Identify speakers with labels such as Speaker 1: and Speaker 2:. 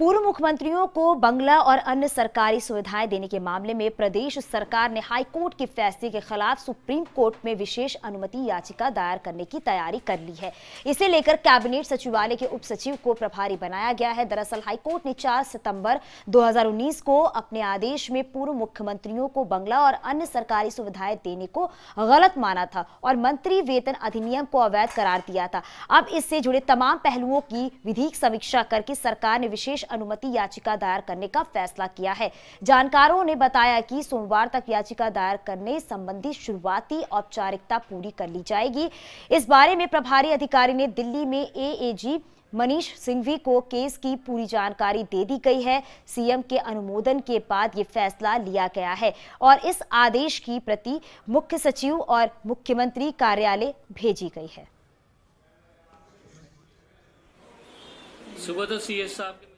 Speaker 1: पूर्व मुख्यमंत्रियों को बंगला और अन्य सरकारी सुविधाएं देने के मामले में प्रदेश सरकार ने हाईकोर्ट के फैसले के खिलाफ सुप्रीम कोर्ट में विशेष अनुमति याचिका दायर करने की तैयारी कर ली है इसे लेकर कैबिनेट सचिवालय के उप सचिव को प्रभारी बनाया गया है दरअसल हाईकोर्ट ने 4 सितंबर 2019 को अपने आदेश में पूर्व मुख्यमंत्रियों को बंगला और अन्य सरकारी सुविधाएं देने को गलत माना था और मंत्री वेतन अधिनियम को अवैध करार दिया था अब इससे जुड़े तमाम पहलुओं की विधिक समीक्षा करके सरकार ने विशेष अनुमति याचिका दायर करने का फैसला किया है जानकारों ने बताया कि सोमवार तक याचिका दायर करने संबंधी शुरुआती औपचारिकता पूरी कर ली जाएगी इस बारे में प्रभारी अधिकारी ने दिल्ली में एएजी मनीष सिंघवी को केस की पूरी जानकारी दे दी गई है सीएम के अनुमोदन के बाद ये फैसला लिया गया है और इस आदेश की प्रति मुख्य सचिव और मुख्यमंत्री कार्यालय भेजी गई
Speaker 2: है सुबह तो सीएस साहब